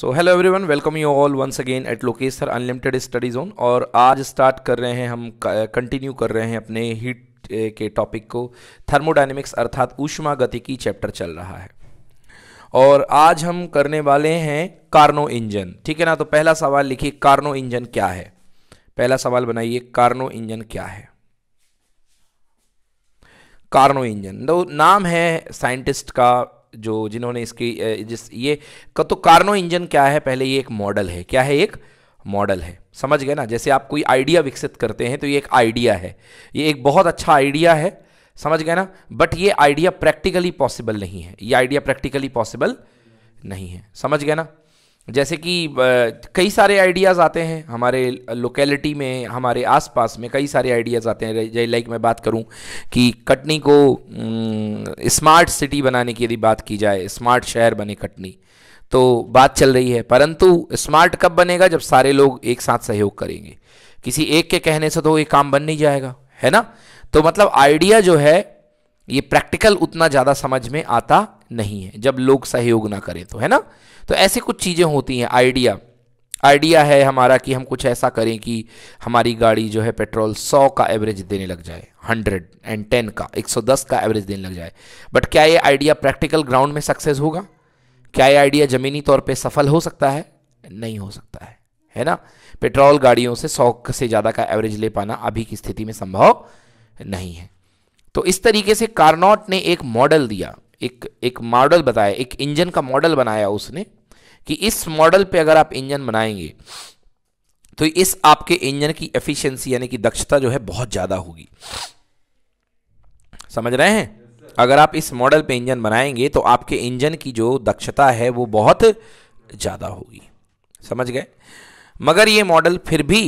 So hello everyone welcome you all once again at Lokesh unlimited study zone और आज start कर रहे हैं हम कंटिन्यू कर रहे हैं अपने हीट के टॉपिक को थर्मोडाइनमिक्स अर्थात ऊष्मा गति की चैप्टर चल रहा है और आज हम करने वाले हैं कार्नो इंजन ठीक है ना तो पहला सवाल लिखिए कार्नो इंजन क्या है पहला सवाल बनाइए कार्नो इंजन क्या है कार्नो इंजन तो नाम है साइंटिस्ट का जो जिन्होंने इसकी जिस ये तो कार्नो इंजन क्या है पहले ये एक मॉडल है क्या है एक मॉडल है समझ गए ना जैसे आप कोई आइडिया विकसित करते हैं तो ये एक आइडिया है ये एक बहुत अच्छा आइडिया है समझ गए ना बट ये आइडिया प्रैक्टिकली पॉसिबल नहीं है ये आइडिया प्रैक्टिकली पॉसिबल नहीं है समझ गए ना जैसे कि कई सारे आइडियाज़ आते हैं हमारे लोकेलिटी में हमारे आसपास में कई सारे आइडियाज़ आते हैं लाइक मैं बात करूं कि कटनी को स्मार्ट सिटी बनाने की यदि बात की जाए स्मार्ट शहर बने कटनी तो बात चल रही है परंतु स्मार्ट कब बनेगा जब सारे लोग एक साथ सहयोग करेंगे किसी एक के कहने से तो ये काम बन नहीं जाएगा है ना तो मतलब आइडिया जो है ये प्रैक्टिकल उतना ज़्यादा समझ में आता नहीं है जब लोग सहयोग ना करें तो है ना तो ऐसे कुछ चीज़ें होती हैं आइडिया आइडिया है हमारा कि हम कुछ ऐसा करें कि हमारी गाड़ी जो है पेट्रोल 100 का एवरेज देने लग जाए 100 एंड 10 का 110 का एवरेज देने लग जाए बट क्या ये आइडिया प्रैक्टिकल ग्राउंड में सक्सेस होगा क्या ये आइडिया ज़मीनी तौर पे सफल हो सकता है नहीं हो सकता है है ना पेट्रोल गाड़ियों से सौ से ज़्यादा का एवरेज ले पाना अभी की स्थिति में संभव नहीं है तो इस तरीके से कारनॉट ने एक मॉडल दिया एक एक मॉडल बताया एक इंजन का मॉडल बनाया उसने कि इस मॉडल पे अगर आप इंजन बनाएंगे तो इस आपके इंजन की एफिशिएंसी यानी कि दक्षता जो है बहुत ज़्यादा होगी समझ रहे हैं अगर आप इस मॉडल पे इंजन बनाएंगे तो आपके इंजन की जो दक्षता है वो बहुत ज़्यादा होगी समझ गए मगर ये मॉडल फिर भी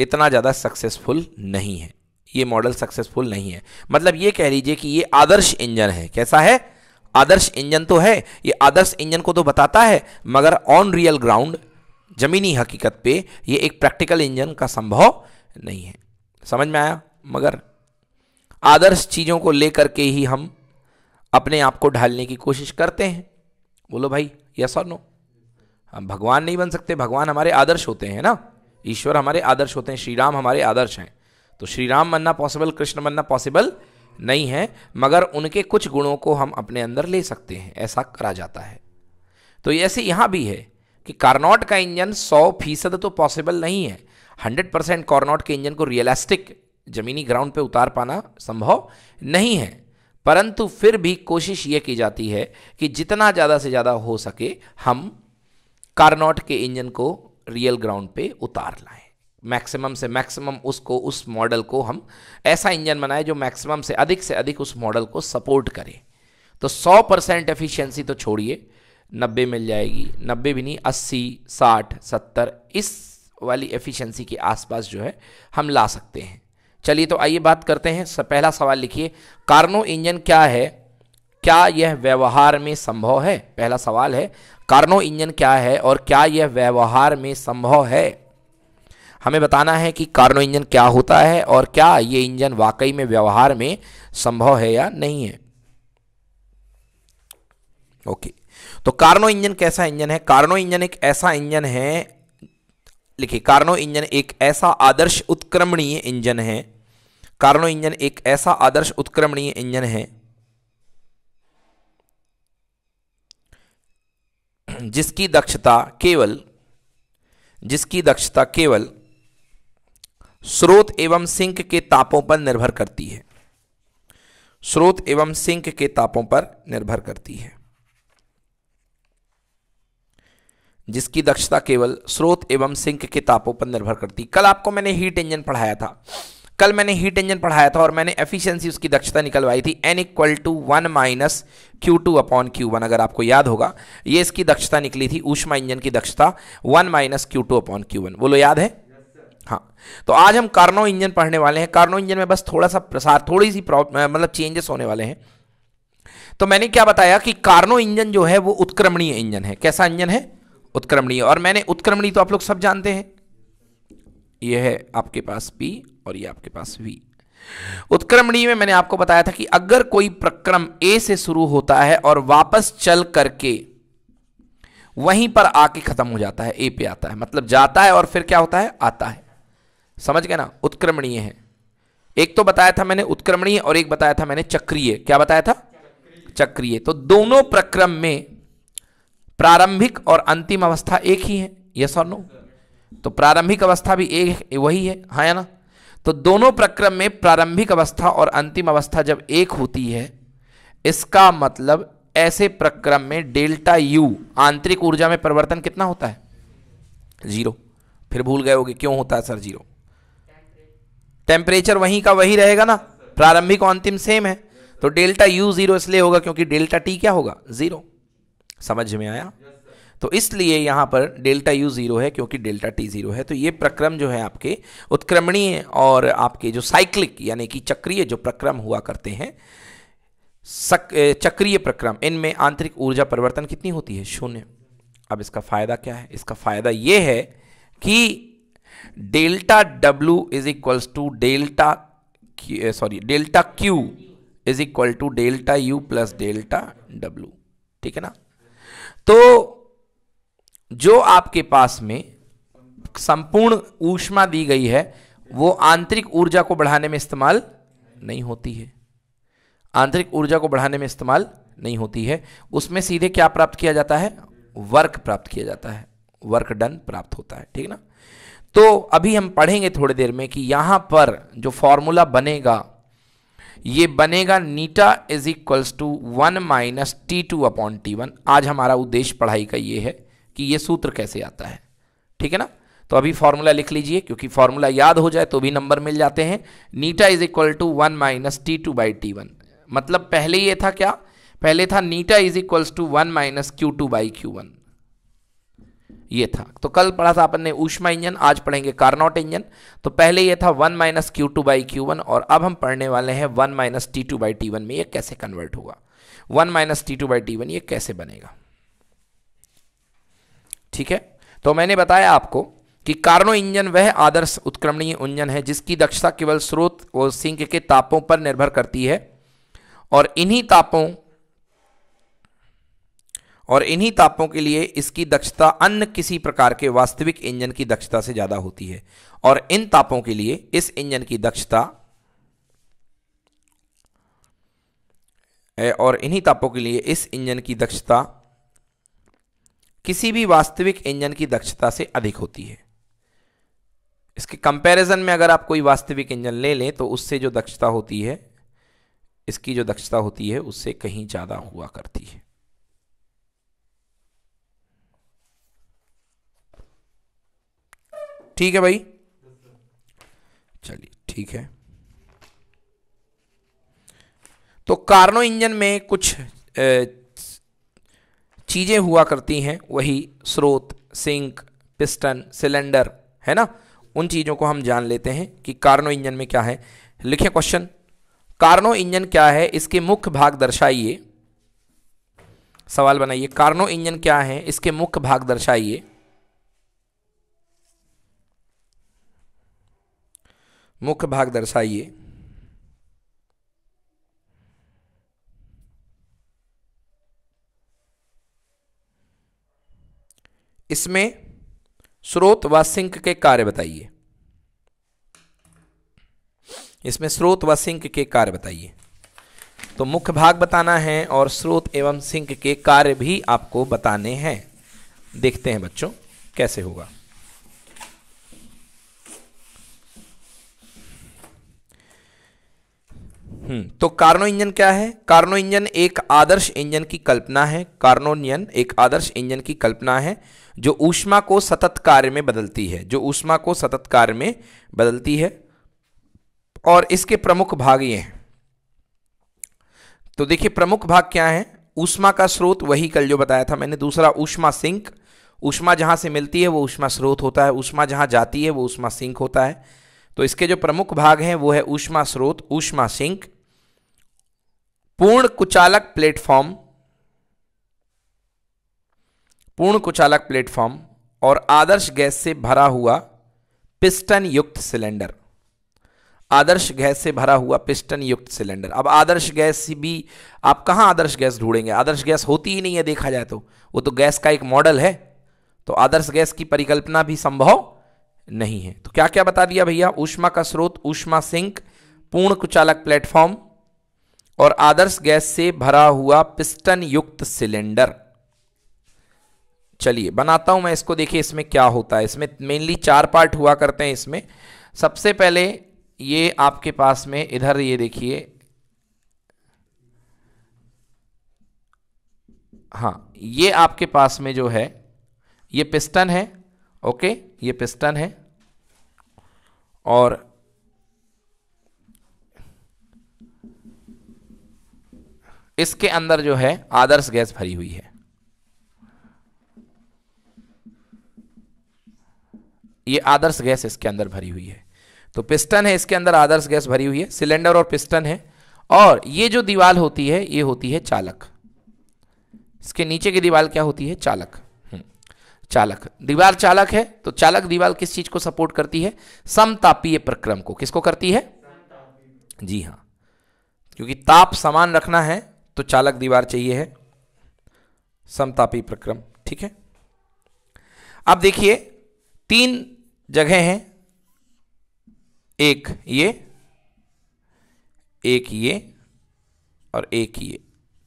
इतना ज़्यादा सक्सेसफुल नहीं है ये मॉडल सक्सेसफुल नहीं है मतलब ये कह लीजिए कि ये आदर्श इंजन है कैसा है आदर्श इंजन तो है ये आदर्श इंजन को तो बताता है मगर ऑन रियल ग्राउंड ज़मीनी हकीकत पे ये एक प्रैक्टिकल इंजन का संभव नहीं है समझ में आया मगर आदर्श चीज़ों को लेकर के ही हम अपने आप को ढालने की कोशिश करते हैं बोलो भाई यस और नो हम भगवान नहीं बन सकते भगवान हमारे आदर्श होते हैं ना ईश्वर हमारे आदर्श होते हैं श्री राम हमारे आदर्श हैं तो श्री राम बनना पॉसिबल कृष्ण बनना पॉसिबल नहीं हैं मगर उनके कुछ गुणों को हम अपने अंदर ले सकते हैं ऐसा करा जाता है तो ऐसे यहाँ भी है कि कार्नॉट का इंजन सौ फीसद तो पॉसिबल नहीं है हंड्रेड परसेंट कार्नॉट के इंजन को रियलिस्टिक ज़मीनी ग्राउंड पे उतार पाना संभव नहीं है परंतु फिर भी कोशिश ये की जाती है कि जितना ज़्यादा से ज़्यादा हो सके हम कार्नॉट के इंजन को रियल ग्राउंड पे उतार लाएं मैक्सिमम से मैक्सिमम उसको उस मॉडल को हम ऐसा इंजन बनाए जो मैक्सिमम से अधिक से अधिक उस मॉडल को सपोर्ट करे तो 100 परसेंट एफिशियंसी तो छोड़िए 90 मिल जाएगी 90 भी नहीं 80 60 70 इस वाली एफिशिएंसी के आसपास जो है हम ला सकते हैं चलिए तो आइए बात करते हैं पहला सवाल लिखिए कार्नो इंजन क्या है क्या यह व्यवहार में संभव है पहला सवाल है कार्नो इंजन क्या है और क्या यह व्यवहार में संभव है हमें बताना है कि कार्नो इंजन क्या होता है और क्या ये इंजन वाकई में व्यवहार में संभव है या नहीं है ओके तो कार्नो इंजन कैसा इंजन है कार्नो इंजन एक ऐसा इंजन है लिखिए कार्नो इंजन एक ऐसा आदर्श उत्क्रमणीय इंजन है कार्नो इंजन एक ऐसा आदर्श उत्क्रमणीय इंजन है जिसकी दक्षता केवल जिसकी दक्षता केवल स्रोत एवं सिंक के तापों पर निर्भर करती है स्रोत एवं सिंक के तापों पर निर्भर करती है जिसकी दक्षता केवल स्रोत एवं सिंक के तापों पर निर्भर करती कल आपको मैंने हीट इंजन पढ़ाया था कल मैंने हीट इंजन पढ़ाया था और मैंने एफिशिएंसी उसकी दक्षता निकलवाई थी n equal to one minus Q two upon q one अगर आपको याद होगा ये इसकी दक्षता निकली थी ऊष्मा इंजन की दक्षता one minus Q two upon q one बोलो याद है हाँ तो आज हम कार्नो इंजन पढ़ने वाले हैं कार्नो इंजन में बस थोड़ा सा प्रसार थोड़ी सी मतलब चेंजेस होने वाले हैं तो मैंने क्या बताया कि कार्नो इंजन जो है वो उत्क्रमणीय इंजन है कैसा इंजन है उत्क्रमणीय और मैंने उत्क्रमणीय तो आप लोग सब जानते हैं ये है आपके पास पी और ये आपके पास वी उत्क्रमणीय में मैंने आपको बताया था कि अगर कोई प्रक्रम ए से शुरू होता है और वापस चल करके वहीं पर आके खत्म हो जाता है ए पे आता है मतलब जाता है और फिर क्या होता है आता है समझ गए ना उत्क्रमणीय है एक तो बताया था मैंने उत्क्रमणीय और एक बताया था मैंने चक्रीय क्या बताया था चक्रीय तो दोनों प्रक्रम में प्रारंभिक और अंतिम अवस्था एक ही है यस और नो तो प्रारंभिक अवस्था भी एक वही है हाँ या ना तो दोनों प्रक्रम में प्रारंभिक अवस्था और अंतिम अवस्था जब एक होती है इसका मतलब ऐसे प्रक्रम में डेल्टा यू आंतरिक ऊर्जा में परिवर्तन कितना होता है जीरो फिर भूल गए होगे क्यों होता है सर जीरो टेम्परेचर वहीं का वही रहेगा ना प्रारंभिक और अंतिम सेम है तो डेल्टा यू जीरो इसलिए होगा क्योंकि डेल्टा टी क्या होगा जीरो समझ में आया तो इसलिए यहां पर डेल्टा यू जीरो है क्योंकि डेल्टा टी जीरो है तो ये प्रक्रम जो है आपके उत्क्रमणीय और आपके जो साइक्लिक यानी कि चक्रीय जो प्रक्रम हुआ करते हैं चक्रीय प्रक्रम इनमें आंतरिक ऊर्जा परिवर्तन कितनी होती है शून्य अब इसका फायदा क्या है इसका फायदा यह है कि delta W is equals to delta sorry delta Q is equal to delta U plus delta W ठीक है ना तो जो आपके पास में संपूर्ण ऊष्मा दी गई है वो आंतरिक ऊर्जा को बढ़ाने में इस्तेमाल नहीं होती है आंतरिक ऊर्जा को बढ़ाने में इस्तेमाल नहीं होती है उसमें सीधे क्या प्राप्त किया जाता है वर्क प्राप्त किया जाता है वर्क डन प्राप्त होता है ठीक ना तो अभी हम पढ़ेंगे थोड़ी देर में कि यहाँ पर जो फॉर्मूला बनेगा ये बनेगा eta is equals to one minus T two upon T one आज हमारा उद्देश्य पढ़ाई का ये है कि ये सूत्र कैसे आता है ठीक है ना तो अभी फॉर्मूला लिख लीजिए क्योंकि फॉर्मूला याद हो जाए तो भी नंबर मिल जाते हैं eta is equal to one minus T two by T one मतलब पहले ये था क्या पहले था eta is equals to one minus Q two by q one ये था तो कल पढ़ा था अपन ने ऊष्मा इंजन आज पढ़ेंगे कार्नोट इंजन तो पहले ये था one minus Q two by q one और अब हम पढ़ने वाले हैं one minus T two by T one में ये कैसे कन्वर्ट होगा one minus T two by T one ये कैसे बनेगा ठीक है तो मैंने बताया आपको कि कार्नो इंजन वह आदर्श उत्क्रमणीय इंजन है जिसकी दक्षता केवल स्रोत और सिंक के तापों पर निर्भर करती है और इन्हीं तापों और इन्हीं तापों के लिए इसकी दक्षता अन्य किसी प्रकार के वास्तविक इंजन की दक्षता से ज़्यादा होती है और इन तापों के लिए इस इंजन की दक्षता और इन्हीं तापों के लिए इस इंजन की दक्षता किसी भी वास्तविक इंजन की दक्षता से अधिक होती है इसके कंपैरिजन में अगर आप कोई वास्तविक इंजन ले लें तो उससे जो दक्षता होती है इसकी जो दक्षता होती है उससे कहीं ज़्यादा हुआ करती है ठीक है भाई चलिए ठीक है तो कार्नो इंजन में कुछ चीज़ें हुआ करती हैं वही स्रोत सिंक पिस्टन सिलेंडर है ना उन चीज़ों को हम जान लेते हैं कि कार्नो इंजन में क्या है लिखे क्वेश्चन कार्नो इंजन क्या है इसके मुख्य भाग दर्शाइए सवाल बनाइए कार्नो इंजन क्या है इसके मुख्य भाग दर्शाइए मुख्य भाग दर्शाइए इसमें स्रोत व सिंक के कार्य बताइए इसमें स्रोत व सिंक के कार्य बताइए तो मुख्य भाग बताना है और स्रोत एवं सिंक के कार्य भी आपको बताने हैं देखते हैं बच्चों कैसे होगा हम्म। तो कार्नो इंजन क्या है कार्नो इंजन एक आदर्श इंजन की कल्पना है कार्नो इंजन एक आदर्श इंजन की कल्पना है जो ऊष्मा को सतत कार्य में बदलती है जो ऊष्मा को सतत कार्य में बदलती है और इसके प्रमुख भाग ये हैं तो देखिए प्रमुख भाग क्या है ऊष्मा का स्रोत वही कल जो बताया था मैंने दूसरा ऊष्मा सिंक ऊष्मा जहां से मिलती है वो ऊष्मा स्रोत होता है ऊष्मा जहां जाती है वो ऊष्मा सिंक होता है तो इसके जो प्रमुख भाग हैं वो है ऊष्मा स्रोत ऊष्मा सिंक पूर्ण कुचालक प्लेटफॉर्म पूर्ण कुचालक प्लेटफॉर्म और आदर्श गैस से भरा हुआ पिस्टन युक्त सिलेंडर आदर्श गैस से भरा हुआ पिस्टन युक्त सिलेंडर अब आदर्श गैस भी आप कहाँ आदर्श गैस ढूंढेंगे आदर्श गैस होती ही नहीं है देखा जाए तो वो तो गैस का एक मॉडल है तो आदर्श गैस की परिकल्पना भी संभव नहीं है तो क्या क्या बता दिया भैया ऊष्मा का स्रोत ऊष्मा सिंक पूर्ण कुचालक प्लेटफॉर्म और आदर्श गैस से भरा हुआ पिस्टन युक्त सिलेंडर चलिए बनाता हूं मैं इसको देखिए इसमें क्या होता है इसमें मेनली चार पार्ट हुआ करते हैं इसमें सबसे पहले ये आपके पास में इधर ये देखिए हाँ ये आपके पास में जो है ये पिस्टन है ओके ये पिस्टन है और इसके अंदर जो है आदर्श गैस भरी हुई है ये आदर्श गैस इसके अंदर भरी हुई है तो पिस्टन है इसके अंदर आदर्श गैस भरी हुई है सिलेंडर और पिस्टन है और ये जो दीवार होती है ये होती है चालक इसके नीचे की दीवार क्या होती है चालक हम्म, चालक दीवार चालक है तो चालक दीवार किस चीज को सपोर्ट करती है समतापीय प्रक्रम को किसको करती है जी हाँ क्योंकि ताप समान रखना है तो चालक दीवार चाहिए है समतापी प्रक्रम ठीक है अब देखिए तीन जगह हैं एक ये एक ये और एक ये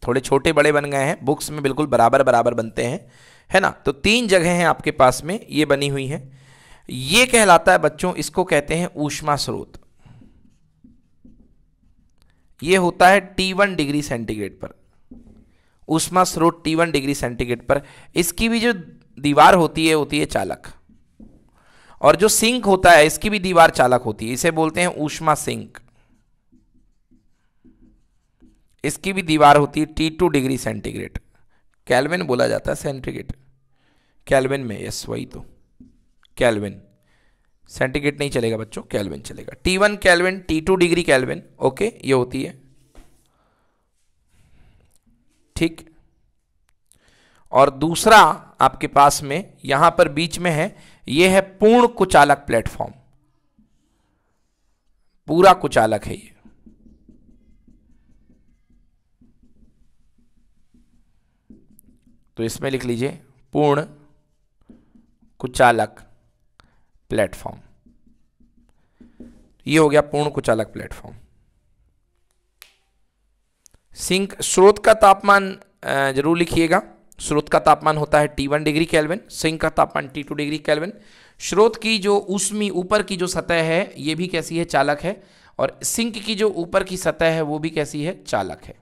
थोड़े छोटे बड़े बन गए हैं बुक्स में बिल्कुल बराबर बराबर बनते हैं है ना तो तीन जगह हैं आपके पास में ये बनी हुई है ये कहलाता है बच्चों इसको कहते हैं ऊष्मा स्रोत ये होता है टी वन डिग्री सेंटीग्रेड पर उष्मा स्रोत टी वन डिग्री सेंटीग्रेड पर इसकी भी जो दीवार होती है होती है चालक और जो सिंक होता है इसकी भी दीवार चालक होती है इसे बोलते हैं ऊष्मा सिंक इसकी भी दीवार होती है t two degree centigrade kelvin बोला जाता है सेंटीग्रेड कैलविन में यस वही तो कैलविन सेंटीग्रेड नहीं चलेगा बच्चों कैलविन चलेगा t one kelvin t two degree kelvin okay ये होती है ठीक और दूसरा आपके पास में यहां पर बीच में है ये है पूर्ण कुचालक प्लेटफॉर्म पूरा कुचालक है ये तो इसमें लिख लीजिए पूर्ण कुचालक प्लेटफॉर्म ये हो गया पूर्ण कुचालक प्लेटफॉर्म सिंक स्रोत का तापमान जरूर लिखिएगा स्रोत का तापमान होता है T one degree kelvin sink का तापमान टी टू डिग्री केल्विन स्रोत की जो उसमी ऊपर की जो सतह है ये भी कैसी है चालक है और सिंक की जो ऊपर की सतह है वो भी कैसी है चालक है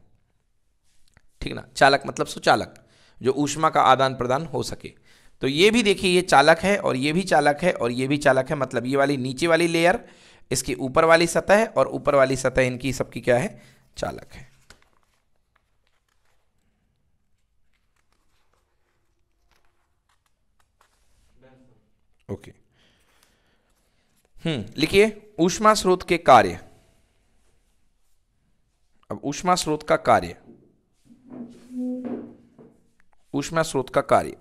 ठीक ना चालक मतलब सुचालक जो ऊष्मा का आदान प्रदान हो सके तो ये भी देखिए ये चालक है और ये भी चालक है और ये भी चालक है मतलब ये वाली नीचे वाली लेयर इसकी ऊपर वाली सतह है और ऊपर वाली सतह इनकी सबकी क्या है चालक है ओके हम्म लिखिए ऊष्मा स्रोत के कार्य अब ऊष्मा स्रोत का कार्य ऊष्मा स्रोत का कार्य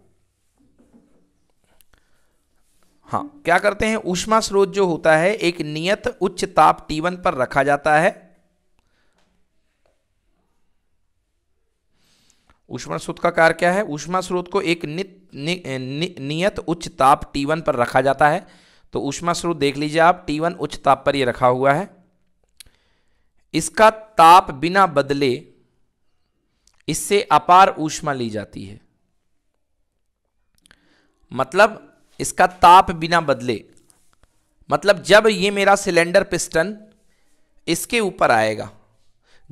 हाँ क्या करते हैं ऊष्मा स्रोत जो होता है एक नियत उच्च ताप टीवन पर रखा जाता है ऊष्मा स्रोत का कार्य क्या है ऊष्मा स्रोत को एक नि, नि, नि, नियत उच्च ताप टीवन पर रखा जाता है तो ऊष्मा स्रोत देख लीजिए आप टीवन उच्च ताप पर ये रखा हुआ है इसका ताप बिना बदले इससे अपार ऊष्मा ली जाती है मतलब इसका ताप बिना बदले मतलब जब ये मेरा सिलेंडर पिस्टन इसके ऊपर आएगा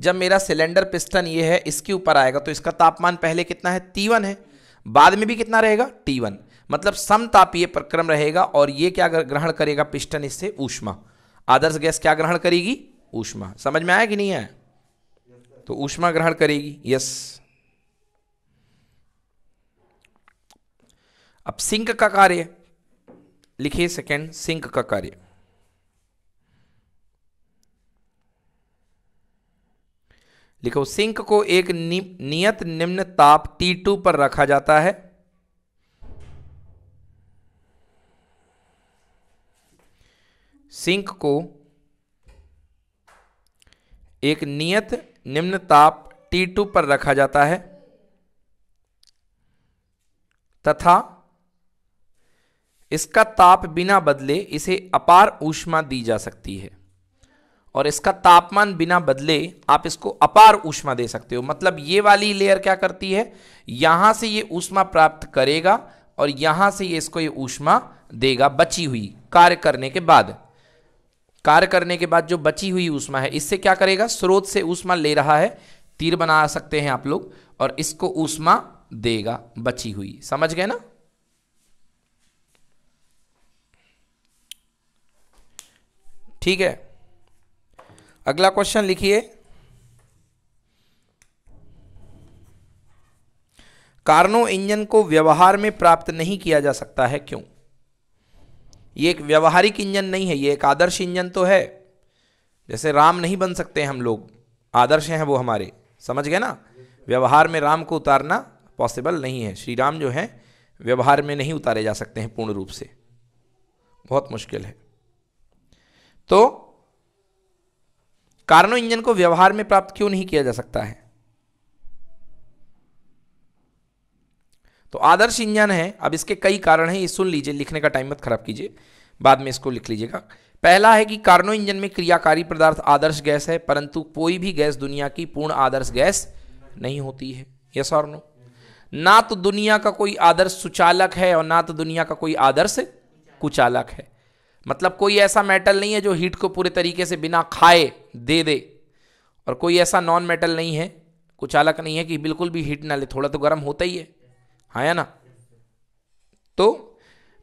जब मेरा सिलेंडर पिस्टन ये है इसके ऊपर आएगा तो इसका तापमान पहले कितना है टी है बाद में भी कितना रहेगा टी मतलब समतापीय प्रक्रम रहेगा और ये क्या ग्रहण करेगा पिस्टन इससे ऊष्मा आदर्श गैस क्या ग्रहण करेगी ऊष्मा समझ में आया कि नहीं आया तो ऊष्मा ग्रहण करेगी यस अब सिंक का कार्य लिखिए सेकेंड सिंक का कार्य लिखो सिंक को एक नि, नियत निम्न ताप T2 पर रखा जाता है सिंक को एक नियत निम्न ताप T2 पर रखा जाता है तथा इसका ताप बिना बदले इसे अपार ऊष्मा दी जा सकती है और इसका तापमान बिना बदले आप इसको अपार ऊष्मा दे सकते हो मतलब ये वाली लेयर क्या करती है यहां से ये ऊष्मा प्राप्त करेगा और यहां से ये इसको ये ऊष्मा देगा बची हुई कार्य करने के बाद कार्य करने के बाद जो बची हुई ऊष्मा है इससे क्या करेगा स्रोत से ऊष्मा ले रहा है तीर बना सकते हैं आप लोग और इसको ऊष्मा देगा बची हुई समझ गए ना ठीक है अगला क्वेश्चन लिखिए कार्नो इंजन को व्यवहार में प्राप्त नहीं किया जा सकता है क्यों ये एक व्यवहारिक इंजन नहीं है ये एक आदर्श इंजन तो है जैसे राम नहीं बन सकते हम लोग आदर्श हैं वो हमारे समझ गए ना व्यवहार में राम को उतारना पॉसिबल नहीं है श्री राम जो है व्यवहार में नहीं उतारे जा सकते हैं पूर्ण रूप से बहुत मुश्किल है तो कार्नो इंजन को व्यवहार में प्राप्त क्यों नहीं किया जा सकता है तो आदर्श इंजन है अब इसके कई कारण हैं ये सुन लीजिए लिखने का टाइम मत खराब कीजिए बाद में इसको लिख लीजिएगा पहला है कि कार्नो इंजन में क्रियाकारी पदार्थ आदर्श गैस है परंतु कोई भी गैस दुनिया की पूर्ण आदर्श गैस नहीं होती है यस और नो ना तो दुनिया का कोई आदर्श सुचालक है और ना तो दुनिया का कोई आदर्श कुचालक है मतलब कोई ऐसा मेटल नहीं है जो हीट को पूरे तरीके से बिना खाए दे दे और कोई ऐसा नॉन मेटल नहीं है कुछ अलग नहीं है कि बिल्कुल भी हीट ना ले थोड़ा तो गर्म होता ही है हाँ या ना तो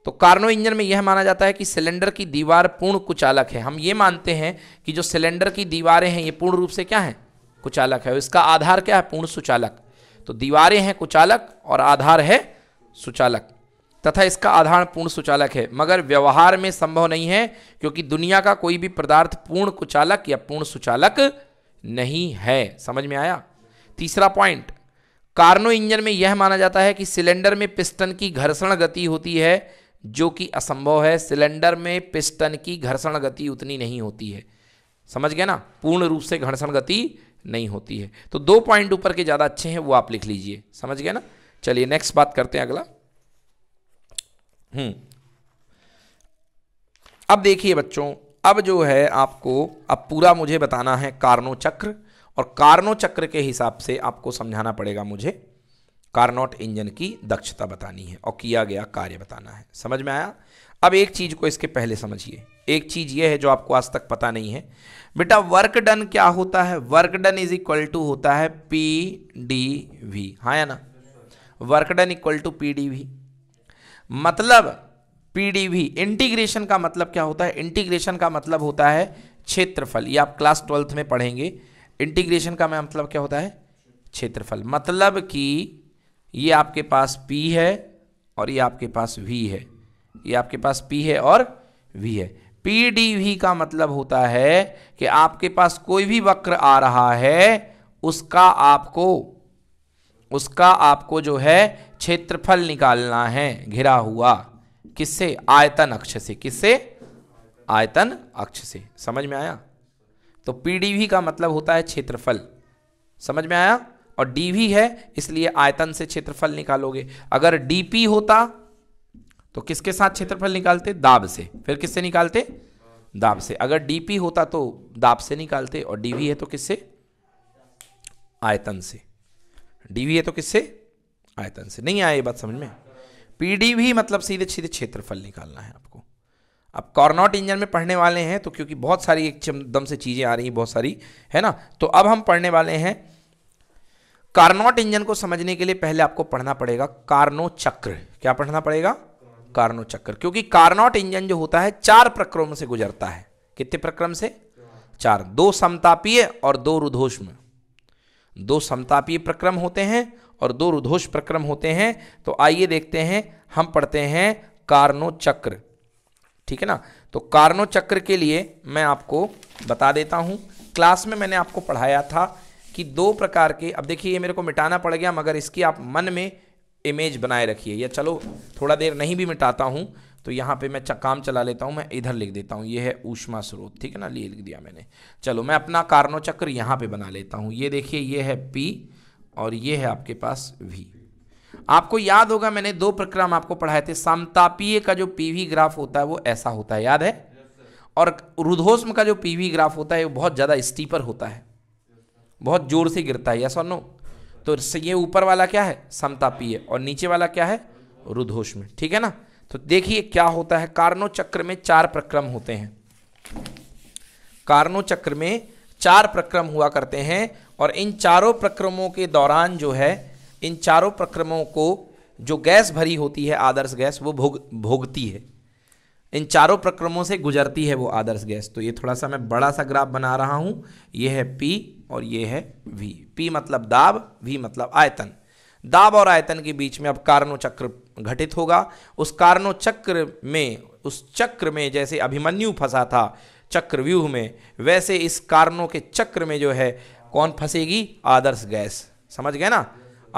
तो कार्नो इंजन में यह माना जाता है कि सिलेंडर की दीवार पूर्ण कुचालक है हम ये मानते हैं कि जो सिलेंडर की दीवारें हैं ये पूर्ण रूप से क्या है कुचालक है इसका आधार क्या है पूर्ण सुचालक तो दीवारें हैं कुचालक और आधार है सुचालक तथा इसका आधार पूर्ण सुचालक है मगर व्यवहार में संभव नहीं है क्योंकि दुनिया का कोई भी पदार्थ पूर्ण कुचालक या पूर्ण सुचालक नहीं है समझ में आया तीसरा पॉइंट कार्नो इंजन में यह माना जाता है कि सिलेंडर में पिस्टन की घर्षण गति होती है जो कि असंभव है सिलेंडर में पिस्टन की घर्षण गति उतनी नहीं होती है समझ गया ना पूर्ण रूप से घर्षण गति नहीं होती है तो दो पॉइंट ऊपर के ज़्यादा अच्छे हैं वो आप लिख लीजिए समझ गए ना चलिए नेक्स्ट बात करते हैं अगला हम्म। अब देखिए बच्चों अब जो है आपको अब पूरा मुझे बताना है कार्नो चक्र और कार्नो चक्र के हिसाब से आपको समझाना पड़ेगा मुझे कार्नोट इंजन की दक्षता बतानी है और किया गया कार्य बताना है समझ में आया अब एक चीज़ को इसके पहले समझिए एक चीज़ यह है जो आपको आज तक पता नहीं है बेटा वर्क डन क्या होता है work done is equal to होता है पी डी वी हाँ या ना work done equal to P D V मतलब पीडीवी इंटीग्रेशन का मतलब क्या होता है इंटीग्रेशन का मतलब होता है क्षेत्रफल ये आप क्लास ट्वेल्थ में पढ़ेंगे इंटीग्रेशन का मतलब क्या होता है क्षेत्रफल मतलब कि ये आपके पास P है और ये आपके पास V है ये आपके पास P है और V है पी का मतलब होता है कि आपके पास कोई भी वक्र आ रहा है उसका आपको उसका आपको जो है क्षेत्रफल निकालना है घिरा हुआ किससे आयतन अक्ष से किससे आयतन अक्ष से समझ में आया तो पीडीवी का मतलब होता है क्षेत्रफल समझ में आया और डीवी है इसलिए आयतन से क्षेत्रफल निकालोगे अगर डीपी होता तो किसके साथ क्षेत्रफल निकालते दाब से फिर किससे निकालते दाब से अगर डीपी होता तो दाब से निकालते और डीवी है तो किससे आयतन से डीवी है तो किससे आयतन से नहीं आया ये बात समझ में पीडी भी मतलब सीधे सीधे क्षेत्रफल निकालना है आपको अब कॉर्नॉट इंजन में पढ़ने वाले हैं तो क्योंकि बहुत सारी एक दम से चीज़ें आ रही हैं बहुत सारी है ना तो अब हम पढ़ने वाले हैं कार्नोट इंजन को समझने के लिए पहले आपको पढ़ना पड़ेगा कार्नो चक्र क्या पढ़ना पड़ेगा कार्नो चक्र क्योंकि कार्नोट इंजन जो होता है चार प्रक्रम से गुजरता है कितने प्रक्रम से चार दो समतापीय और दो रुधोष्म दो समतापीय प्रक्रम होते हैं और दो रुधोष प्रक्रम होते हैं तो आइए देखते हैं हम पढ़ते हैं कार्नो चक्र ठीक है ना तो कार्नो चक्र के लिए मैं आपको बता देता हूँ क्लास में मैंने आपको पढ़ाया था कि दो प्रकार के अब देखिए ये मेरे को मिटाना पड़ गया मगर इसकी आप मन में इमेज बनाए रखिए या चलो थोड़ा देर नहीं भी मिटाता हूँ तो यहाँ पे मैं काम चला लेता हूँ मैं इधर लिख देता हूँ ये है ऊष्मा स्रोत ठीक है ना लिए लिख दिया मैंने चलो मैं अपना कार्नो चक्र यहाँ पर बना लेता हूँ ये देखिए ये है पी और ये है आपके पास वी आपको याद होगा मैंने दो प्रक्रम आपको पढ़ाए थे समतापीय का जो पीवी ग्राफ होता है वो ऐसा होता है याद है और रुधोष्म का जो पीवी ग्राफ होता है वो बहुत ज़्यादा स्टीपर होता है बहुत जोर से गिरता है या सर नो तो ये ऊपर वाला क्या है समतापीय और नीचे वाला क्या है रुधोष्म ठीक है ना तो देखिए क्या होता है कार्नो चक्र में चार प्रक्रम होते हैं कार्नो चक्र में चार प्रक्रम हुआ करते हैं और इन चारों प्रक्रमों के दौरान जो है इन चारों प्रक्रमों को जो गैस भरी होती है आदर्श गैस वो भोग भोगती है इन चारों प्रक्रमों से गुजरती है वो आदर्श गैस तो ये थोड़ा सा मैं बड़ा सा ग्राफ बना रहा हूँ ये है पी और ये है वी पी मतलब दाब वी मतलब आयतन दाब और आयतन के बीच में अब कारणों चक्र घटित होगा उस कारणों चक्र में उस चक्र में जैसे अभिमन्यु फंसा था चक्रव्यूह में वैसे इस कारणों के चक्र में जो है कौन फंसेगी आदर्श गैस समझ गए ना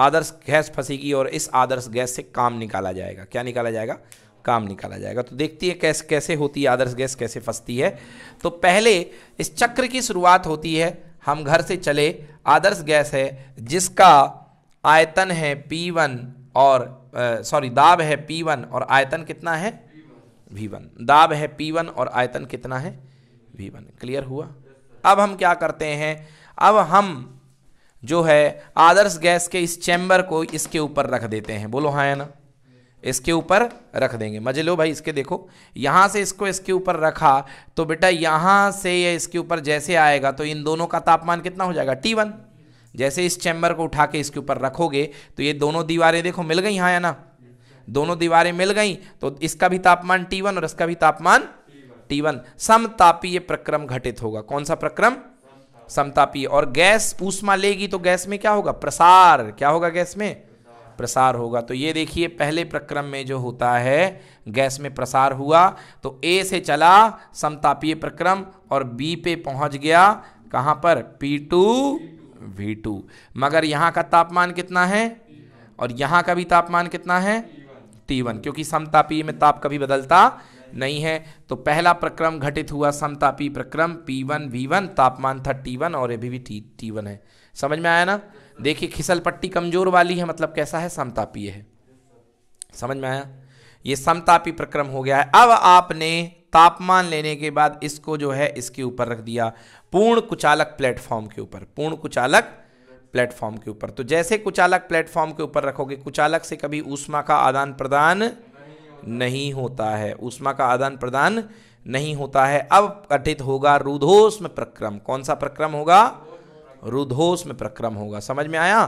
आदर्श गैस फंसेगी और इस आदर्श गैस से काम निकाला जाएगा क्या निकाला जाएगा काम निकाला जाएगा तो देखती है कैसे कैसे होती है आदर्श गैस कैसे फंसती है तो पहले इस चक्र की शुरुआत होती है हम घर से चले आदर्श गैस है जिसका आयतन है P1 और सॉरी दाब है P1 और आयतन कितना है V1 दाब है P1 और आयतन कितना है V1 क्लियर हुआ अब हम क्या करते हैं अब हम जो है आदर्श गैस के इस चैम्बर को इसके ऊपर रख देते हैं बोलो हाँ है ना इसके ऊपर रख देंगे मजे लो भाई इसके देखो यहाँ से इसको इसके ऊपर रखा तो बेटा यहाँ से ये इसके ऊपर जैसे आएगा तो इन दोनों का तापमान कितना हो जाएगा टी वन जैसे इस चैम्बर को उठा के इसके ऊपर रखोगे तो ये दोनों दीवारें देखो मिल गई हाँ या ना दोनों दीवारें मिल गई तो इसका भी तापमान टी और इसका भी तापमान टी वन समतापीय प्रक्रम घटित होगा कौन सा प्रक्रम समतापी और गैस ऊष्मा लेगी तो गैस में क्या होगा प्रसार क्या होगा गैस में प्रसार होगा तो ये देखिए पहले प्रक्रम में जो होता है गैस में प्रसार हुआ तो ए से चला समतापीय प्रक्रम और बी पे पहुंच गया कहां पर पी टू वी टू मगर यहां का तापमान कितना है और यहां का भी तापमान कितना है टी वन क्योंकि समतापीय में ताप कभी बदलता नहीं है तो पहला प्रक्रम घटित हुआ समतापी प्रक्रम पी वन वन तापमान था T1 और अभी भी टी टी है समझ में आया ना देखिए खिसल पट्टी कमज़ोर वाली है मतलब कैसा है समतापी है समझ में आया ये समतापी प्रक्रम हो गया है अब आपने तापमान लेने के बाद इसको जो है इसके ऊपर रख दिया पूर्ण कुचालक प्लेटफॉर्म के ऊपर पूर्ण कुचालक प्लेटफॉर्म के ऊपर तो जैसे कुचालक प्लेटफॉर्म के ऊपर रखोगे कुचालक से कभी ऊष्मा का आदान प्रदान नहीं होता है उष्मा का आदान प्रदान नहीं होता है अब गठित होगा रुधोष में प्रक्रम कौन सा प्रक्रम होगा रुधोष में प्रक्रम होगा समझ में आया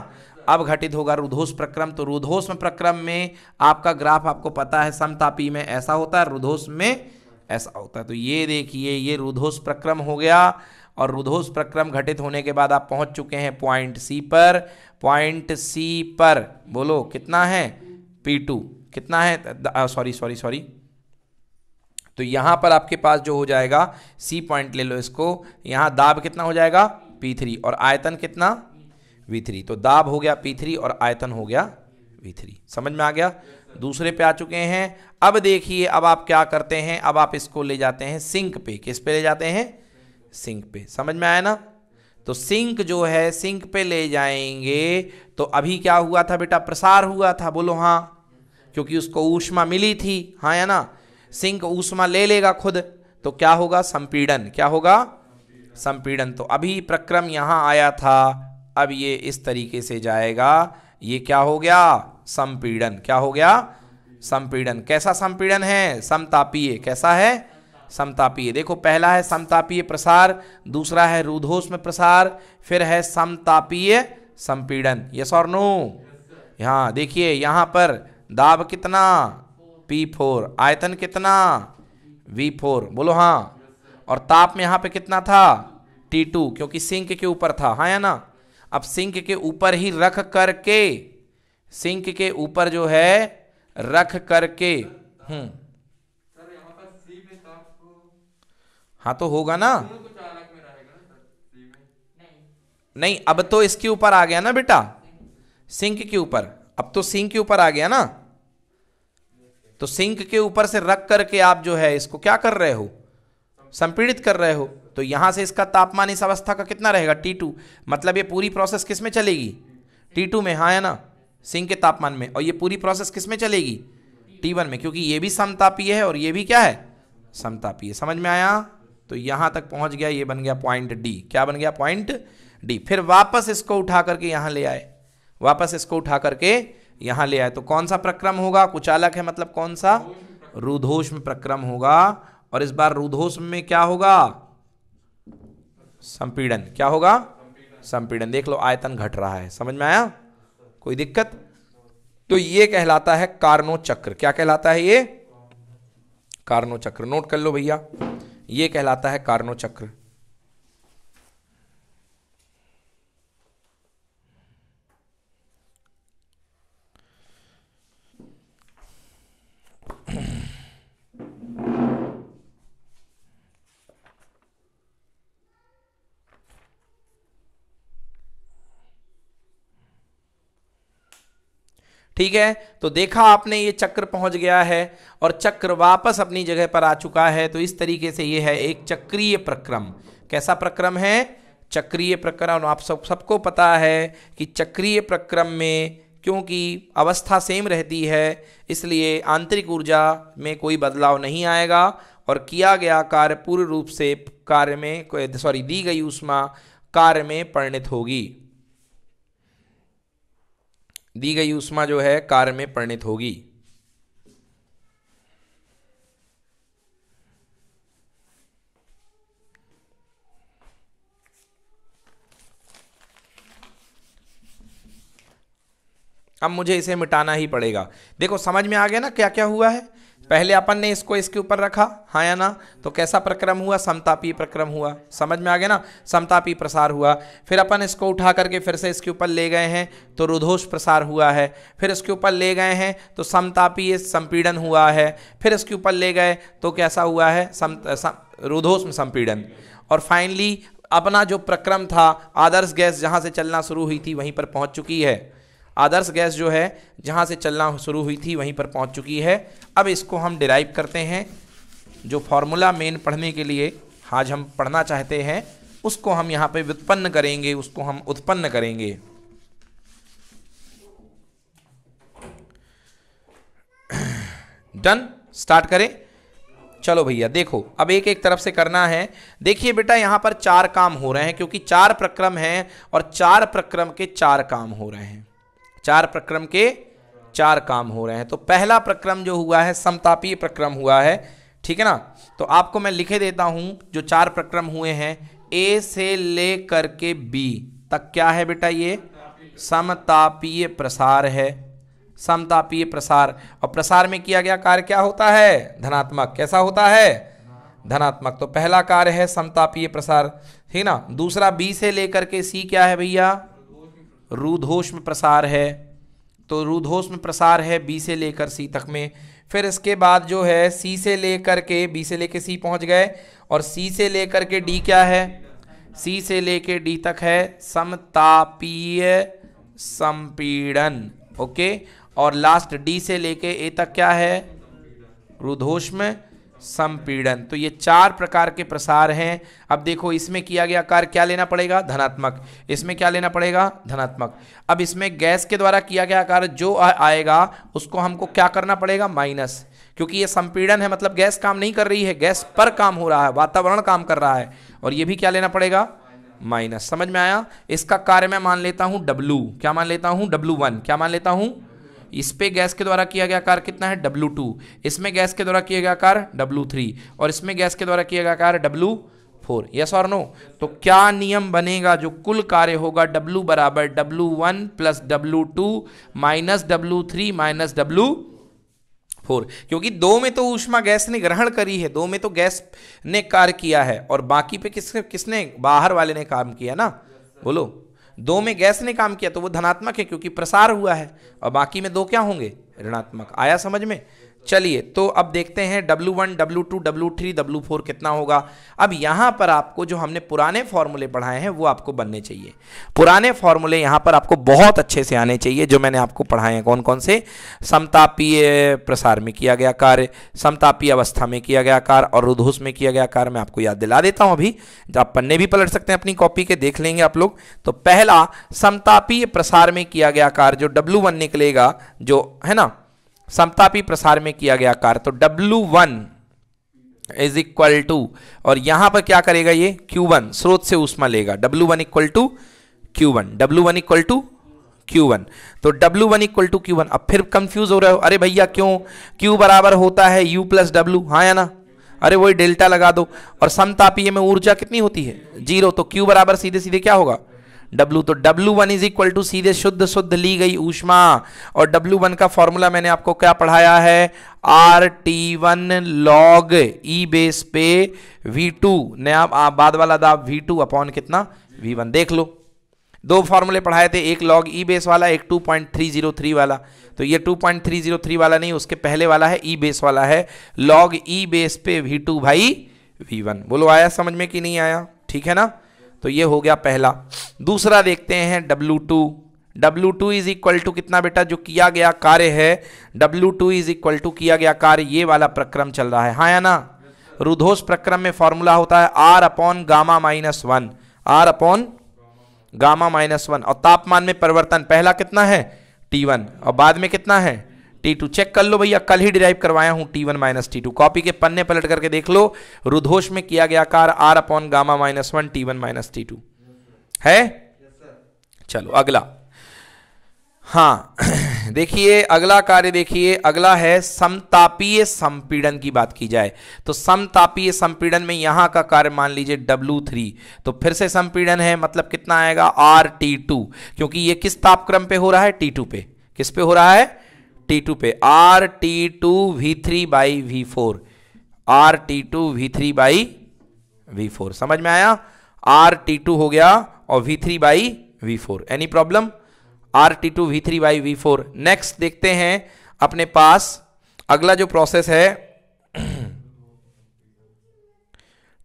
अब घटित होगा रुधोष प्रक्रम तो रुधोष में प्रक्रम में आपका ग्राफ आपको पता है समतापी में ऐसा होता है रुधोष में ऐसा होता है तो ये देखिए ये रुधोष प्रक्रम हो गया और रुधोष प्रक्रम घटित होने के बाद आप पहुंच चुके हैं पॉइंट सी पर पॉइंट सी पर बोलो कितना है पी टू कितना है सॉरी सॉरी सॉरी तो यहां पर आपके पास जो हो जाएगा सी पॉइंट ले लो इसको यहां दाब कितना हो जाएगा पी थ्री और आयतन कितना वी थ्री तो दाब हो गया पी थ्री और आयतन हो गया वी थ्री समझ में आ गया दूसरे पे आ चुके हैं अब देखिए अब आप क्या करते हैं अब आप इसको ले जाते हैं सिंक पे किस पे ले जाते हैं सिंक पे समझ में आया ना तो सिंक जो है सिंक पे ले जाएंगे तो अभी क्या हुआ था बेटा प्रसार हुआ था बोलो हाँ क्योंकि उसको ऊष्मा मिली थी हाँ या ना सिंक ऊष्मा ले लेगा खुद तो क्या होगा संपीड़न क्या होगा संपीड़न तो अभी प्रक्रम यहां आया था अब ये इस तरीके से जाएगा ये क्या हो गया संपीड़न क्या हो गया संपीड़न कैसा संपीड़न है समतापीय कैसा है समतापीय देखो पहला है समतापीय प्रसार दूसरा है रुधोष में प्रसार फिर है समतापीय संपीड़न यस और नो यहां देखिए यहां पर दाब कितना पी फोर आयतन कितना वी फोर बोलो हाँ और ताप में यहाँ पे कितना था टी टू क्योंकि सिंक के ऊपर था हाँ या ना अब सिंक के ऊपर ही रख करके सिंक के ऊपर जो है रख करके हम्म हाँ तो होगा ना नहीं अब तो इसके ऊपर आ गया ना बेटा सिंक के ऊपर अब तो सिंक के ऊपर आ गया ना तो सिंक के ऊपर से रख करके आप जो है इसको क्या कर रहे हो संपीड़ित कर रहे हो तो यहां से इसका तापमान इस अवस्था का कितना रहेगा टी टू मतलब ये पूरी प्रोसेस किस में चलेगी टी टू में हाँ है ना सिंक के तापमान में और ये पूरी प्रोसेस किस में चलेगी टी वन में क्योंकि ये भी समतापीय है और ये भी क्या है समतापीय समझ में आया तो यहां तक पहुंच गया ये बन गया पॉइंट डी क्या बन गया पॉइंट डी फिर वापस इसको उठा करके यहां ले आए वापस इसको उठा करके यहां ले आए तो कौन सा प्रक्रम होगा कुचालक है मतलब कौन सा रुधोष में प्रक्रम होगा और इस बार रुधोष में क्या होगा संपीड़न क्या होगा संपीड़न देख लो आयतन घट रहा है समझ में आया कोई दिक्कत तो ये कहलाता है कार्नो चक्र क्या कहलाता है ये कार्नो चक्र नोट कर लो भैया ये कहलाता है कार्नो चक्र ठीक है तो देखा आपने ये चक्र पहुंच गया है और चक्र वापस अपनी जगह पर आ चुका है तो इस तरीके से ये है एक चक्रीय प्रक्रम कैसा प्रक्रम है चक्रीय प्रक्रम आप सब सबको पता है कि चक्रीय प्रक्रम में क्योंकि अवस्था सेम रहती है इसलिए आंतरिक ऊर्जा में कोई बदलाव नहीं आएगा और किया गया कार्य पूर्ण रूप से कार्य में सॉरी दी गई उष्मा कार्य में परिणित होगी दी गई उष्मा जो है कार्य में परिणित होगी अब मुझे इसे मिटाना ही पड़ेगा देखो समझ में आ गया ना क्या क्या हुआ है पहले अपन ने इसको इसके ऊपर रखा हाँ या ना तो कैसा प्रक्रम हुआ समतापी प्रक्रम हुआ समझ में आ गया ना समतापी प्रसार हुआ फिर अपन इसको उठा करके फिर से इसके ऊपर ले गए हैं तो रुधोष प्रसार हुआ है फिर इसके ऊपर ले गए हैं तो समतापी संपीड़न हुआ है फिर इसके ऊपर ले गए तो कैसा हुआ है सम, सम रुधोष्म संपीड़न और फाइनली अपना जो प्रक्रम था आदर्श गैस जहाँ से चलना शुरू हुई थी वहीं पर पहुँच चुकी है आदर्श गैस जो है जहाँ से चलना शुरू हुई थी वहीं पर पहुँच चुकी है अब इसको हम डिराइव करते हैं जो फॉर्मूला मेन पढ़ने के लिए आज हम पढ़ना चाहते हैं उसको हम यहाँ पे व्युत्पन्न करेंगे उसको हम उत्पन्न करेंगे डन स्टार्ट करें चलो भैया देखो अब एक एक तरफ से करना है देखिए बेटा यहाँ पर चार काम हो रहे हैं क्योंकि चार प्रक्रम हैं और चार प्रक्रम के चार काम हो रहे हैं चार प्रक्रम के चार काम हो रहे हैं तो पहला प्रक्रम जो हुआ है समतापीय प्रक्रम हुआ है ठीक है ना तो आपको मैं लिखे देता हूं जो चार प्रक्रम हुए हैं ए से ले करके बी तक क्या है बेटा ये समतापीय प्रसार है समतापीय प्रसार और प्रसार में किया गया कार्य क्या होता है धनात्मक कैसा होता है धनात्मक तो पहला कार्य है समतापीय प्रसार ठीक ना दूसरा बी से लेकर के सी क्या है भैया रुधोष में प्रसार है तो रुधोष में प्रसार है बी से लेकर सी तक में फिर इसके बाद जो है सी से लेकर के बी से लेकर सी पहुंच गए और सी से लेकर के डी क्या है सी से लेकर डी तक है समतापीय संपीड़न ओके और लास्ट डी से लेके ए तक क्या है रुधोष में संपीड़न तो ये चार प्रकार के प्रसार हैं अब देखो इसमें किया गया कार्य क्या लेना पड़ेगा धनात्मक इसमें क्या लेना पड़ेगा धनात्मक अब इसमें गैस के द्वारा किया गया कार्य जो आएगा उसको हमको क्या करना पड़ेगा माइनस क्योंकि ये संपीड़न है मतलब गैस काम नहीं कर रही है गैस पर काम हो रहा है वातावरण काम कर रहा है और ये भी क्या लेना पड़ेगा माइनस समझ में आया इसका कार्य मैं मान लेता हूं डब्लू क्या मान लेता हूँ डब्लू वन क्या मान लेता हूँ इस पे गैस के द्वारा किया गया कार कितना है W2 इसमें गैस के द्वारा किया गया कार W3 और इसमें गैस के द्वारा किया गया कार W4 फोर यस और नो तो क्या नियम बनेगा जो कुल कार्य होगा W बराबर W1 one plus W two minus W three minus W four क्योंकि दो में तो ऊष्मा गैस ने ग्रहण करी है दो में तो गैस ने कार्य किया है और बाकी पे किसने किसने बाहर वाले ने काम किया ना बोलो दो में गैस ने काम किया तो वो धनात्मक है क्योंकि प्रसार हुआ है और बाकी में दो क्या होंगे ऋणात्मक आया समझ में चलिए तो अब देखते हैं W1, W2, W3, W4 कितना होगा अब यहाँ पर आपको जो हमने पुराने फॉर्मूले पढ़ाए हैं वो आपको बनने चाहिए पुराने फॉर्मूले यहाँ पर आपको बहुत अच्छे से आने चाहिए जो मैंने आपको पढ़ाए हैं कौन कौन से समतापीय प्रसार में किया गया कार्य समतापीय अवस्था में किया गया कार्य और रुधोस में किया गया कार्य मैं आपको याद दिला देता हूँ अभी आप पन्ने भी पलट सकते हैं अपनी कॉपी के देख लेंगे आप लोग तो पहला समतापीय प्रसार में किया गया कार्य जो डब्ल्यू निकलेगा जो है ना समतापी प्रसार में किया गया कार्य तो W1 one is equal to और यहां पर क्या करेगा ये Q1 स्रोत से उष्मा लेगा W1 one equal to Q one डब्ल्यू one equal to Q one तो डब्ल्यू one equal to Q one अब फिर कंफ्यूज हो रहे हो अरे भैया क्यों क्यू बराबर होता है यू प्लस डब्ल्यू हाँ या ना अरे वही डेल्टा लगा दो और समतापीय में ऊर्जा कितनी होती है जीरो तो क्यू बराबर सीधे सीधे क्या होगा W तो W1 one is equal to सीधे शुद्ध शुद्ध ली गई ऊष्मा और W1 का फॉर्मूला मैंने आपको क्या पढ़ाया है are t one log e base पे V2 नया बाद वाला दाब V2 अपॉन कितना V1 देख लो दो फॉर्मूले पढ़ाए थे एक लॉग ई बेस वाला एक 2.303 वाला तो ये 2.303 वाला नहीं उसके पहले वाला है ई e बेस वाला है लॉग ई बेस पे V2 भाई V1 बोलो आया समझ में कि नहीं आया ठीक है ना तो ये हो गया पहला दूसरा देखते हैं डब्लू two two is equal to कितना बेटा जो किया गया कार्य है डब्लू टू इज इक्वल टू किया गया कार्य ये वाला प्रक्रम चल रहा है हाँ या ना रुधोष प्रक्रम में फॉर्मूला होता है r upon gamma minus one r upon gamma minus one और तापमान में परिवर्तन पहला कितना है टी वन और बाद में कितना है टी टू चेक कर लो भैया कल ही डिराइव करवाया हूं t one minus T two copy के पन्ने पलट करके देख लो रुधोष में किया गया कार r upon gamma minus one t one minus T two है चलो अगला हाँ देखिए अगला कार्य देखिए अगला है समतापीय संपीड़न की बात की जाए तो समतापीय संपीड़न में यहां का कार्य मान लीजिए W3 थ्री तो फिर से संपीड़न है मतलब कितना आएगा आर टी टू क्योंकि ये किस तापक्रम पे हो रहा है टी टू पे किस पे हो रहा है टी टू पे r T two we three by v four r T two we three by v four समझ में आया आर टी टू हो गया और we three by v four any problem r T two we three by v four next देखते हैं अपने पास अगला जो प्रोसेस है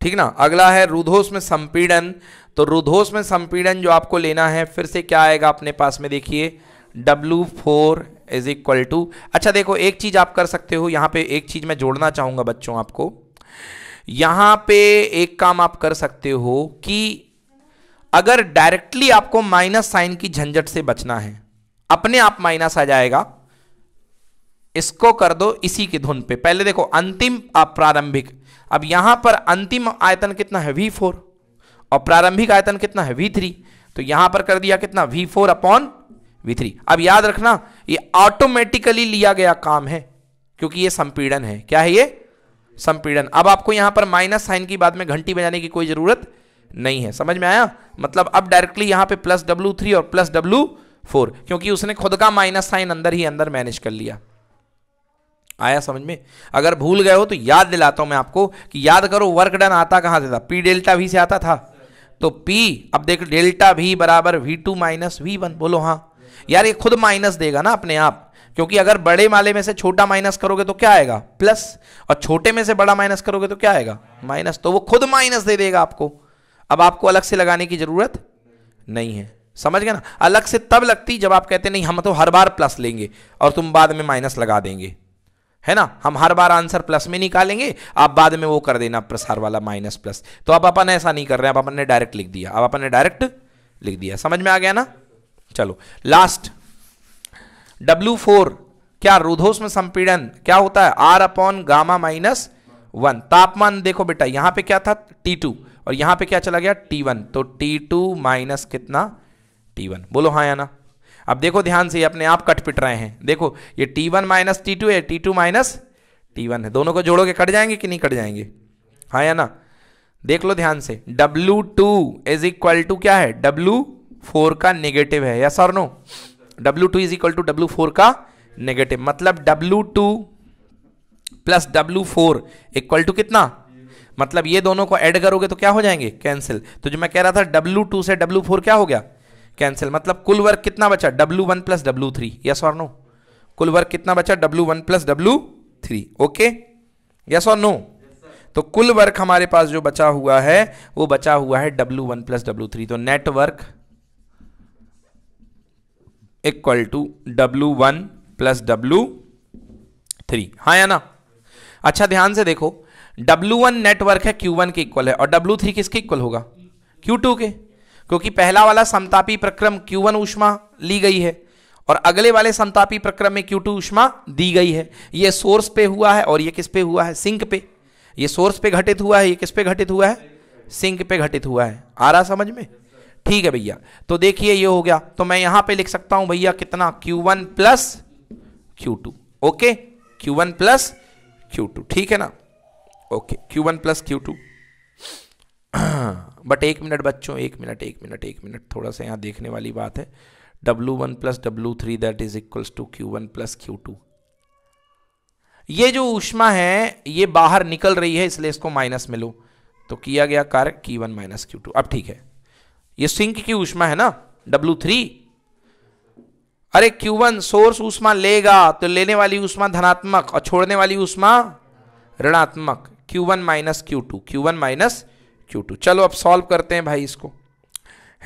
ठीक ना अगला है रुधोस में संपीड़न तो रुधोस में संपीड़न जो आपको लेना है फिर से क्या आएगा अपने पास में देखिए W4 इज इक्वल टू अच्छा देखो एक चीज़ आप कर सकते हो यहां पे एक चीज़ मैं जोड़ना चाहूंगा बच्चों आपको यहां पे एक काम आप कर सकते हो कि अगर डायरेक्टली आपको माइनस साइन की झंझट से बचना है अपने आप माइनस आ जाएगा इसको कर दो इसी की धुन पे पहले देखो अंतिम प्रारंभिक अब यहां पर अंतिम आयतन कितना है वी फोर और प्रारंभिक आयतन कितना है वी थ्री तो यहां पर कर दिया कितना we four upon we three अब याद रखना ये ऑटोमेटिकली लिया गया काम है क्योंकि ये संपीड़न है क्या है ये संपीड़न अब आपको यहां पर माइनस साइन की बाद में घंटी बजाने की कोई जरूरत नहीं है समझ में आया मतलब अब डायरेक्टली यहां पे प्लस डब्ल्यू थ्री और प्लस डब्ल्यू फोर क्योंकि उसने खुद का माइनस साइन अंदर ही अंदर मैनेज कर लिया आया समझ में अगर भूल गए हो तो याद दिलाता हूं मैं आपको कि याद करो वर्क डन आता कहां से था पी डेल्टा भी से आता था तो पी अब देख डेल्टा भी बराबर v two minus v one बोलो हाँ यार ये खुद माइनस देगा ना अपने आप क्योंकि अगर बड़े वाले में से छोटा माइनस करोगे तो क्या आएगा प्लस और छोटे में से बड़ा माइनस करोगे तो क्या आएगा माइनस तो वो खुद माइनस दे देगा आपको अब आपको अलग से लगाने की ज़रूरत नहीं है समझ गए ना अलग से तब लगती जब आप कहते नहीं हम तो हर बार प्लस लेंगे और तुम बाद में माइनस लगा देंगे है ना हम हर बार आंसर प्लस में निकालेंगे आप बाद में वो कर देना प्रसार वाला माइनस प्लस तो अब अपन ऐसा नहीं कर रहे हैं अब अपन ने डायरेक्ट लिख दिया अब अपन ने डायरेक्ट लिख दिया समझ में आ गया ना चलो लास्ट डब्ल्यू फोर क्या रुधोष्म संपीड़न क्या होता है r upon gamma minus one तापमान देखो बेटा यहां पे क्या था टी टू और यहां पे क्या चला गया टी वन तो टी टू माइनस कितना टी वन बोलो हाँ या ना अब देखो ध्यान से ये अपने आप कट पिट रहे हैं देखो ये t one minus T two है t two minus t one है दोनों को जोड़ोगे कट जाएंगे कि नहीं कट जाएंगे हाँ या ना देख लो ध्यान से W2 to is equal to क्या है W फोर का नेगेटिव है या sir no W two is equal to W four का नेगेटिव मतलब W two plus W four equal to कितना मतलब ये दोनों को ऐड करोगे तो क्या हो जाएंगे कैंसिल तो जो मैं कह रहा था डब्ल्यू टू से डब्ल्यू फोर क्या हो गया कैंसिल मतलब कुल वर्क कितना बचा W one plus W three yes और नो कुल वर्क कितना बचा W one plus W three okay yes और नो तो कुल वर्क हमारे पास जो बचा हुआ है वो बचा हुआ है W one plus W three तो network equal to W one plus W three हाँ या ना अच्छा ध्यान से देखो डब्लू वन नेटवर्क है क्यू वन के इक्वल है और डब्लू थ्री किसके इक्वल होगा क्यू टू के क्योंकि पहला वाला समतापी प्रक्रम क्यू वन ऊष्मा ली गई है और अगले वाले समतापी प्रक्रम में क्यू टू ऊष्मा दी गई है ये सोर्स पे हुआ है और ये किस पे हुआ है सिंक पे ये सोर्स पे घटित हुआ है ये किस पे घटित हुआ है सिंक पे घटित हुआ है आ रहा समझ में ठीक है भैया तो देखिए ये हो गया तो मैं यहां पे लिख सकता हूं भैया कितना Q1 one plus q two okay q one plus q two ठीक है ना okay Q1 one plus q two but एक मिनट बच्चों एक मिनट एक मिनट एक मिनट थोड़ा सा यहां देखने वाली बात है W1 one plus W three that is equals to Q one plus q two ये जो ऊष्मा है ये बाहर निकल रही है इसलिए इसको माइनस में लो तो किया गया कार्य Q1 one minus Q to अब ठीक है ये सिंक की ऊष्मा है ना डब्लू थ्री अरे Q1 सोर्स ऊष्मा लेगा तो लेने वाली ऊष्मा धनात्मक और छोड़ने वाली ऊष्मा ऋणात्मक Q1 one minus Q two Q one minus Q two चलो अब सॉल्व करते हैं भाई इसको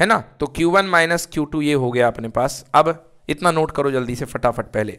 है ना तो Q1 one minus Q two ये हो गया अपने पास अब इतना नोट करो जल्दी से फटाफट पहले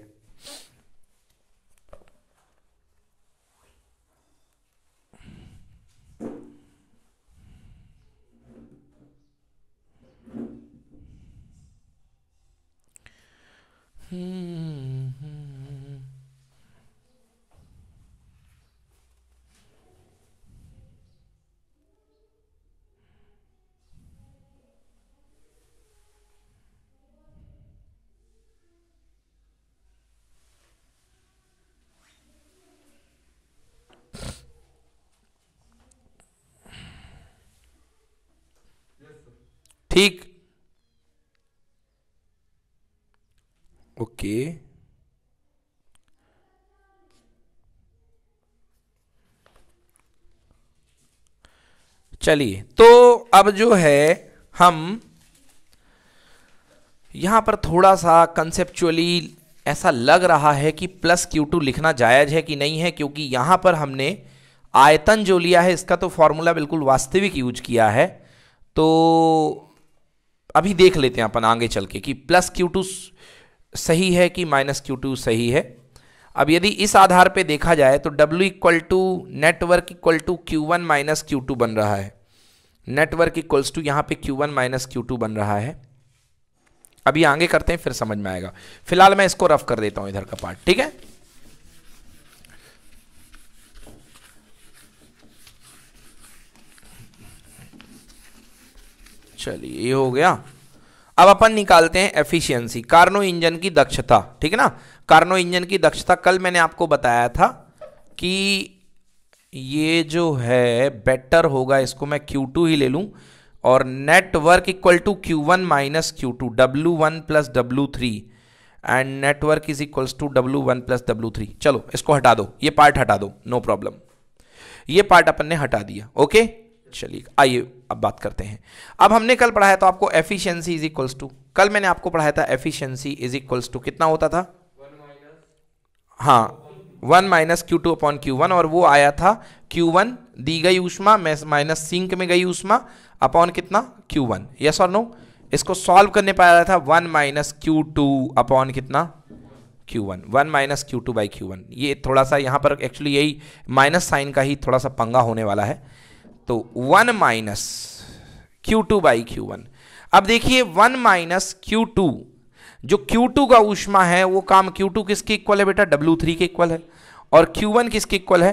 ठीक ओके चलिए तो अब जो है हम यहां पर थोड़ा सा कंसेप्चुअली ऐसा लग रहा है कि प्लस क्यू टू लिखना जायज़ है कि नहीं है क्योंकि यहां पर हमने आयतन जो लिया है इसका तो फॉर्मूला बिल्कुल वास्तविक यूज किया है तो अभी देख लेते हैं अपन आगे चल के कि प्लस क्यू टू सही है कि माइनस क्यू टू सही है अब यदि इस आधार पे देखा जाए तो W equal to network equal to Q one minus Q two बन रहा है नेटवर्क इक्वल्स टू यहाँ पे q one minus Q two बन रहा है अभी आगे करते हैं फिर समझ में आएगा फिलहाल मैं इसको रफ कर देता हूँ इधर का पार्ट ठीक है चलिए ये हो गया अब अपन निकालते हैं एफिशिएंसी कार्नो इंजन की दक्षता ठीक है ना कार्नो इंजन की दक्षता कल मैंने आपको बताया था कि ये जो है बेटर होगा इसको मैं Q2 ही ले लूं और network equal to Q one minus Q two W one plus W three and network is equals to W one plus W three चलो इसको हटा दो ये पार्ट हटा दो नो no प्रॉब्लम ये पार्ट अपन ने हटा दिया ओके चलिए आइए अब बात करते हैं अब हमने कल पढ़ाया था आपको एफिशिएंसी इज इक्वल्स टू कल मैंने आपको पढ़ाया था एफिशिएंसी इज इक्वल्स टू कितना होता था हाँ one minus Q two upon q one और वो आया था क्यू वन दी गई ऊष्मा माइनस सिंक में गई ऊष्मा अपॉन कितना क्यू वन यस और नो इसको सॉल्व करने पाया था one minus Q two upon कितना q one one minus Q two by q one ये थोड़ा सा यहाँ पर एक्चुअली यही माइनस साइन का ही थोड़ा सा पंगा होने वाला है तो one minus Q two by q one अब देखिए वन माइनस क्यू टू जो क्यू टू का ऊष्मा है वो काम क्यू टू किसके इक्वल है बेटा डब्ल्यू थ्री के इक्वल है और क्यू वन किसके इक्वल है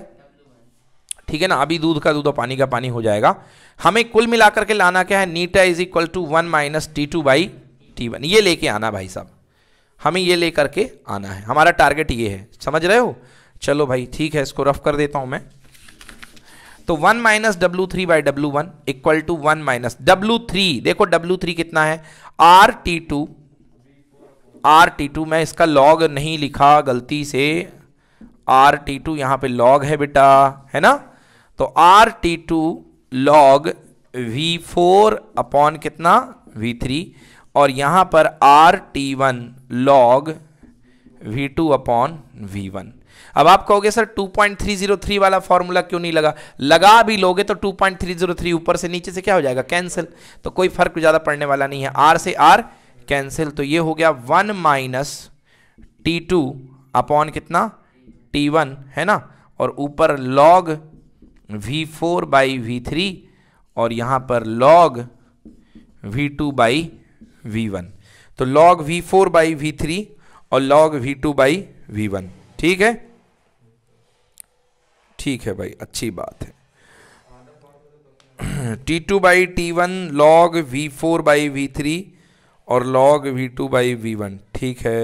ठीक है ना अभी दूध का दूध और पानी का पानी हो जाएगा हमें कुल मिलाकर के लाना क्या है eta is equal to one minus T two by T one ये लेके आना भाई साहब हमें ये लेकर के आना है हमारा टारगेट ये है समझ रहे हो चलो भाई ठीक है इसको रफ कर देता हूं मैं तो one minus W three by W one equal to one minus W three देखो डब्ल्यू थ्री कितना है R T two R T two मैं इसका लॉग नहीं लिखा गलती से आर टी टू यहां पर लॉग है बेटा है ना तो r T two log we four upon कितना वी थ्री और यहां पर r t one log v two upon we one अब आप कहोगे सर 2.303 वाला फॉर्मूला क्यों नहीं लगा लगा भी लोगे तो 2.303 ऊपर से नीचे से क्या हो जाएगा कैंसिल तो कोई फर्क ज़्यादा पड़ने वाला नहीं है आर से आर कैंसिल तो ये हो गया one minus T two upon कितना टी वन है ना और ऊपर log we four by v three और यहाँ पर log v two by v one तो log we four by v three और log v two by v one ठीक है ठीक है भाई अच्छी बात है t two by T one log we four by v three और log v two by v one ठीक है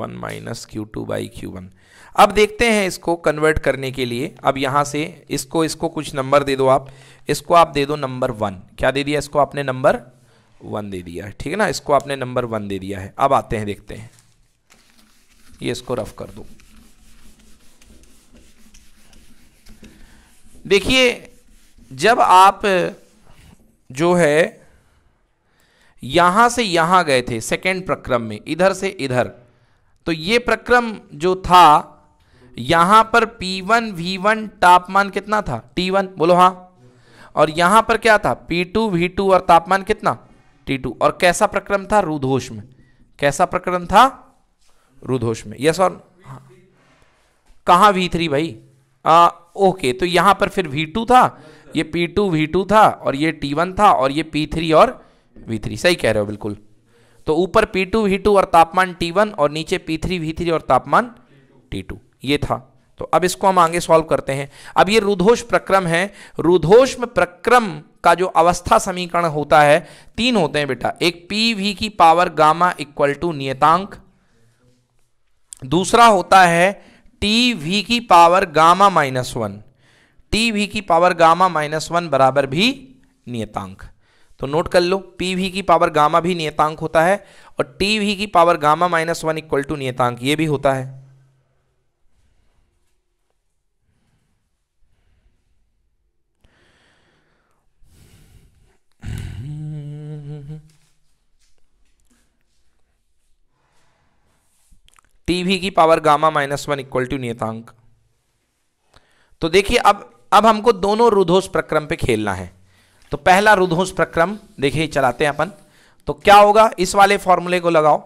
one minus Q two by q one अब देखते हैं इसको कन्वर्ट करने के लिए अब यहां से इसको इसको कुछ नंबर दे दो आप इसको आप दे दो नंबर वन क्या दे दिया इसको आपने नंबर वन दे दिया है ठीक है ना इसको आपने नंबर वन दे दिया है अब आते हैं देखते हैं ये इसको रफ कर दो देखिए जब आप जो है यहां से यहां गए थे सेकेंड प्रक्रम में इधर से इधर तो ये प्रक्रम जो था यहां पर P1 V1 तापमान कितना था T1 बोलो हाँ और यहां पर क्या था P2 V2 और तापमान कितना T2 और कैसा प्रक्रम था रुधोष में कैसा प्रक्रम था रुदोष में यस और हाँ कहाँ वी थ्री भाई आ, ओके तो यहाँ पर फिर वी टू था ये पी टू वी टू था और ये टी वन था और ये पी थ्री और वी थ्री सही कह रहे हो बिल्कुल तो ऊपर पी टू वी टू और तापमान टी वन और नीचे पी थ्री वी थ्री और तापमान टी टू ये था तो अब इसको हम आगे सॉल्व करते हैं अब ये रुदोष प्रक्रम है रुदोष में प्रक्रम का जो अवस्था समीकरण होता है तीन होते हैं बेटा एक पी वी की पावर गामा इक्वल टू नियतांक दूसरा होता है टी वी की power gamma minus one T V की पावर गामा माइनस वन बराबर भी नियतांक तो नोट कर लो पी वी की पावर गामा भी नियतांक होता है और टी वी की power gamma minus one equal to नियतांक ये भी होता है टीवी की power gamma minus one equal to नियतांक तो देखिए अब अब हमको दोनों रुधोष प्रक्रम पे खेलना है तो पहला रुधोष प्रक्रम देखिए चलाते हैं अपन तो क्या होगा इस वाले फॉर्मूले को लगाओ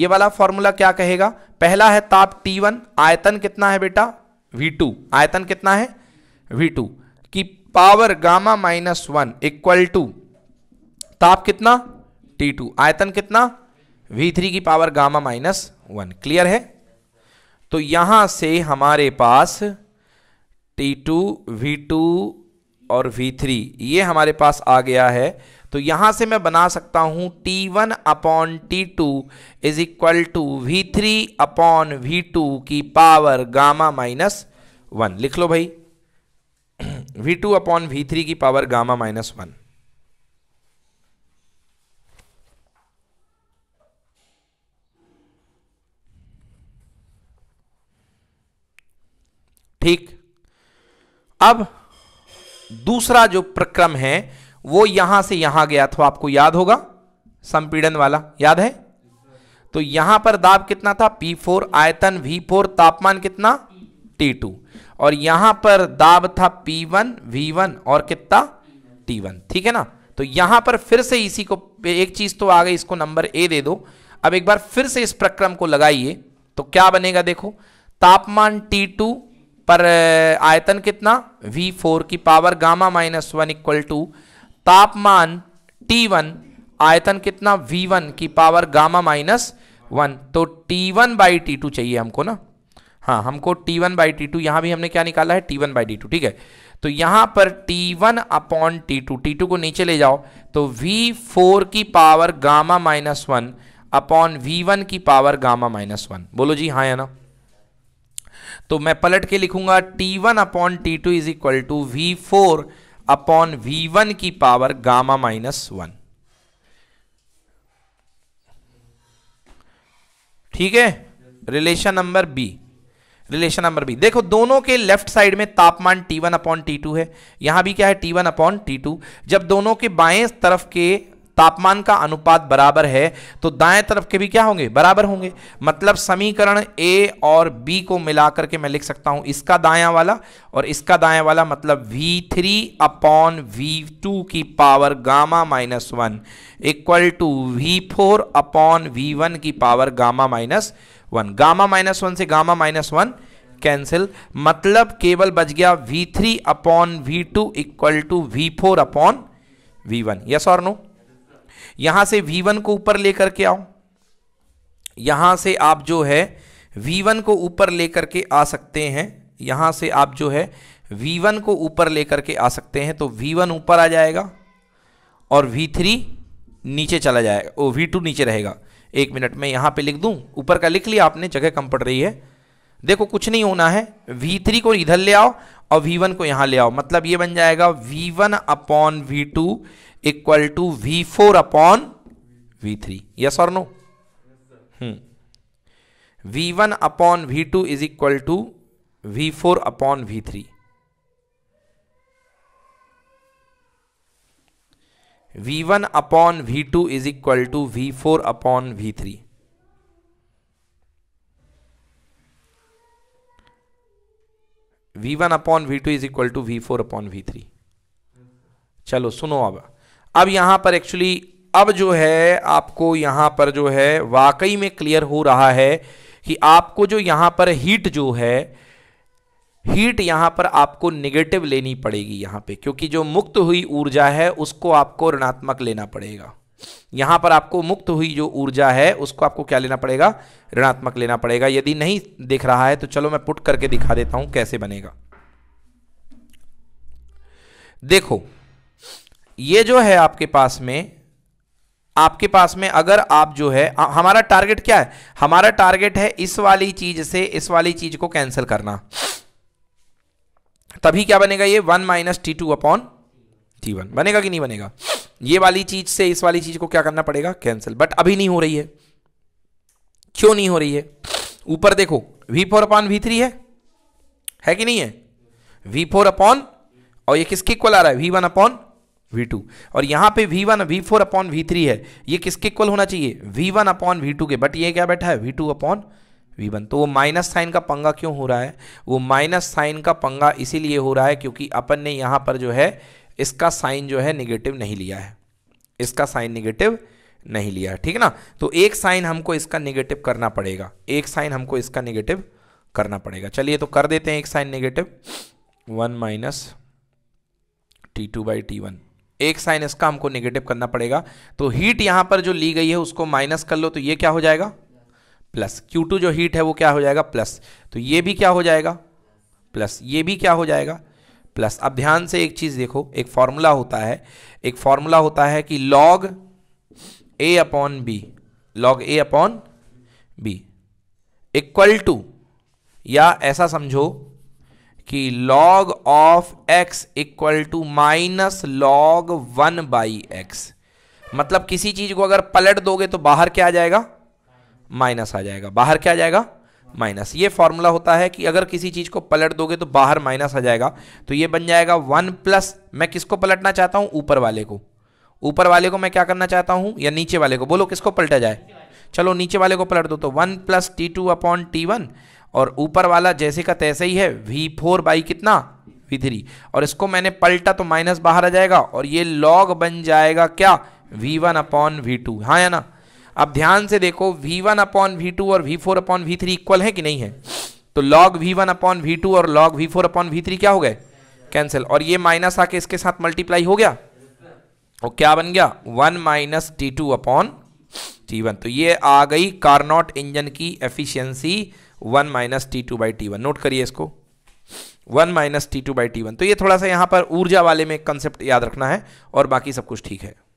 ये वाला फॉर्मूला क्या कहेगा पहला है ताप T1 आयतन कितना है बेटा V2 आयतन कितना है V2 की power gamma minus one equal to ताप कितना T2 आयतन कितना वी थ्री की power gamma minus one clear है तो यहाँ से हमारे पास टी टू वी टू और वी थ्री ये हमारे पास आ गया है तो यहाँ से मैं बना सकता हूँ T one upon T two is equal to we three upon V two की पावर गामा माइनस वन लिख लो भाई V two upon we three की पावर गामा माइनस वन ठीक अब दूसरा जो प्रक्रम है वो यहां से यहां गया था आपको याद होगा संपीड़न वाला याद है तो यहां पर दाब कितना था P4 आयतन V4 तापमान कितना T2 और यहां पर दाब था P1 V1 और कितना T1 ठीक है ना तो यहां पर फिर से इसी को एक चीज तो आ गई इसको नंबर ए दे दो अब एक बार फिर से इस प्रक्रम को लगाइए तो क्या बनेगा देखो तापमान T2 पर आयतन कितना वी फोर की power gamma minus one equal to तापमान टी वन आयतन कितना V1 की पावर गामा माइनस वन तो T1 one by T to चाहिए हमको ना हाँ हमको T1 one by T to यहाँ भी हमने क्या निकाला है T one by T two ठीक है तो यहाँ पर T one upon T two T two को नीचे ले जाओ तो वी फोर की power gamma minus one upon we one की पावर गामा माइनस वन बोलो जी हाँ या ना तो मैं पलट के लिखूंगा T one upon T two is equal to V four upon we one की पावर गामा माइनस वन ठीक है relation number B relation number B देखो दोनों के लेफ्ट साइड में तापमान T1 वन अपॉन टी है यहां भी क्या है T1 वन अपॉन टी जब दोनों के बाएं तरफ के तापमान का अनुपात बराबर है तो दाएं तरफ के भी क्या होंगे बराबर होंगे मतलब समीकरण ए और बी को मिलाकर के मैं लिख सकता हूं इसका दायां वाला और इसका दायां वाला मतलब V three upon V two की power gamma minus one equal to V four upon we one की power gamma minus one gamma minus one से गामा माइनस वन कैंसिल मतलब केवल बच गया v3 three upon V two equal to V four upon we one yes और no यहां से v1 को ऊपर लेकर के आओ यहां से आप जो है v1 को ऊपर लेकर के आ सकते हैं यहां से आप जो है v1 को ऊपर लेकर के आ सकते हैं तो v1 ऊपर आ जाएगा और v3 नीचे चला जाएगा ओ v2 नीचे रहेगा एक मिनट में यहां पे लिख दूं ऊपर का लिख लिया आपने जगह कम पड़ रही है देखो कुछ नहीं होना है v3 को इधर ले आओ और v1 को यहां ले आओ मतलब ये बन जाएगा v1 one upon V equal to V four upon we three yes और no V one upon V two is equal to V four upon we three V one upon V two is equal to V four upon we three V one upon V two is equal to V four upon we three चलो सुनो अब अब यहां पर actually अब जो है आपको यहां पर जो है वाकई में क्लियर हो रहा है कि आपको जो यहां पर हीट जो है हीट यहां पर आपको निगेटिव लेनी पड़ेगी यहां पे क्योंकि जो मुक्त हुई ऊर्जा है उसको आपको ऋणात्मक लेना पड़ेगा यहां पर आपको मुक्त हुई जो ऊर्जा है उसको आपको क्या लेना पड़ेगा ऋणात्मक लेना पड़ेगा यदि नहीं दिख रहा है तो चलो मैं पुट करके दिखा देता हूं कैसे बनेगा देखो ये जो है आपके पास में आपके पास में अगर आप जो है आ, हमारा टारगेट क्या है हमारा टारगेट है इस वाली चीज से इस वाली चीज को कैंसिल करना तभी क्या बनेगा ये one minus T two upon T one बनेगा कि नहीं बनेगा ये वाली चीज से इस वाली चीज को क्या करना पड़ेगा कैंसिल बट अभी नहीं हो रही है क्यों नहीं हो रही है ऊपर देखो V four upon we three है है कि नहीं है वी फोर अपॉन और ये किसके इक्वल आ रहा है we one upon V2 to और यहाँ पे V one V four upon we three है ये किसके इक्वल होना चाहिए V one upon V two के बट ये क्या बैठा है V two upon we one तो वो माइनस साइन का पंगा क्यों हो रहा है वो माइनस साइन का पंगा इसीलिए हो रहा है क्योंकि अपन ने यहाँ पर जो है इसका साइन जो है निगेटिव नहीं लिया है इसका साइन निगेटिव नहीं लिया है ठीक ना तो एक साइन हमको इसका निगेटिव करना पड़ेगा एक साइन हमको इसका निगेटिव करना पड़ेगा चलिए तो कर देते हैं एक sign negative one minus T two by T one एक साइन इसका हमको नेगेटिव करना पड़ेगा तो हीट यहां पर जो ली गई है उसको माइनस कर लो तो ये क्या हो जाएगा प्लस Q2 जो हीट है वो क्या हो जाएगा प्लस तो ये भी क्या हो जाएगा प्लस ये भी क्या हो जाएगा प्लस अब ध्यान से एक चीज़ देखो एक फॉर्मूला होता है एक फॉर्मूला होता है कि log A upon B log A upon B equal to या ऐसा समझो कि log of X equal to minus log one by X मतलब किसी चीज को अगर पलट दोगे तो बाहर क्या आ जाएगा माइनस आ जाएगा बाहर क्या आ जाएगा माइनस ये फॉर्मूला होता है कि अगर किसी चीज को पलट दोगे तो बाहर माइनस आ जाएगा तो ये बन जाएगा वन प्लस मैं किसको पलटना चाहता हूं ऊपर वाले को ऊपर वाले को मैं क्या करना चाहता हूं या नीचे वाले को बोलो किसको पलटा जाए चलो नीचे वाले को पलट दो तो one plus T two upon T one और ऊपर वाला जैसे का तैसे ही है वी फोर बाई कितना वी थ्री और इसको मैंने पलटा तो माइनस बाहर आ जाएगा और ये लॉग बन जाएगा क्या V one upon V two हाँ या ना अब ध्यान से देखो V one upon V two और V four upon we three equal है कि नहीं है तो log V one upon V two और log we four upon we three क्या हो गए कैंसिल और ये माइनस आके इसके साथ मल्टीप्लाई हो गया और क्या बन गया one minus T two upon T one तो ये आ गई कारनॉट इंजन की efficiency one minus T two by T one note करिए इसको one minus T two by T one तो ये थोड़ा सा यहाँ पर ऊर्जा वाले में कंसेप्ट याद रखना है और बाकी सब कुछ ठीक है